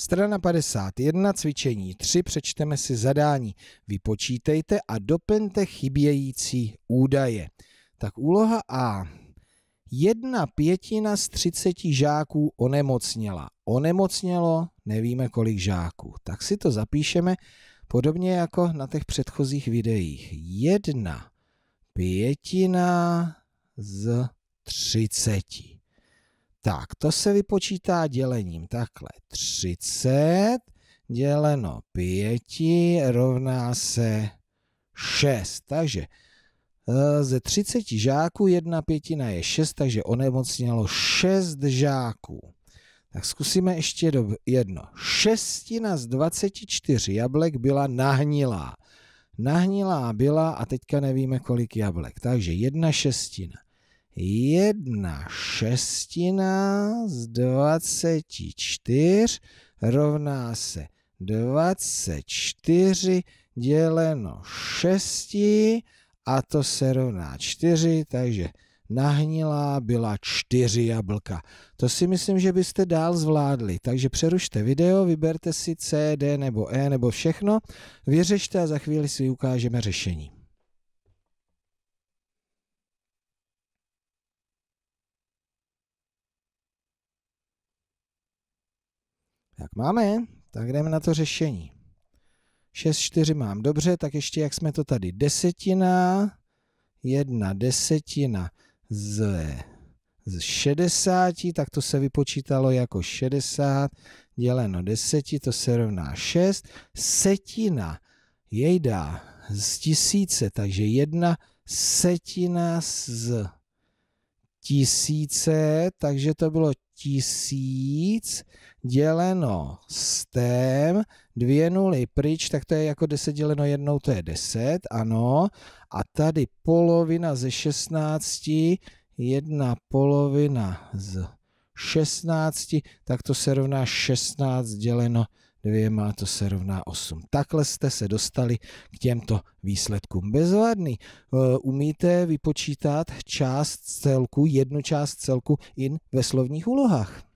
Strana 51, cvičení 3, přečteme si zadání. Vypočítejte a doplňte chybějící údaje. Tak úloha A. Jedna pětina z 30 žáků onemocněla. Onemocnělo nevíme kolik žáků. Tak si to zapíšeme podobně jako na těch předchozích videích. Jedna pětina z 30. Tak, to se vypočítá dělením takhle. 30 děleno 5 rovná se 6. Takže eh, ze 30 žáků jedna pětina je 6, takže onemocnělo 6 žáků. Tak zkusíme ještě do jedno. Šestina z 24 jablek byla nahnilá. Nahnilá byla a teďka nevíme, kolik jablek. Takže jedna šestina jedna šestina z 24 rovná se 24 děleno 6 a to se rovná 4, takže nahnilá byla 4 jablka. To si myslím, že byste dál zvládli, takže přerušte video, vyberte si C, D nebo E nebo všechno, vyřešte a za chvíli si ukážeme řešení. Tak máme, tak jdeme na to řešení. 6, 4 mám dobře, tak ještě jak jsme to tady, desetina, jedna desetina z, z 60, tak to se vypočítalo jako 60, děleno 10, to se rovná 6, setina jejda z tisíce, takže jedna setina z tisíce, takže to bylo tisíc děleno stem, dvě nuly pryč, tak to je jako 10 děleno jednou, to je 10, ano. A tady polovina ze 16, jedna polovina z 16, tak to se rovná 16 děleno dvěma, má to se rovná 8. Takhle jste se dostali k těmto výsledkům. Bezvadný. Eh, umíte vypočítat část celku, jednu část celku in ve slovních úlohách.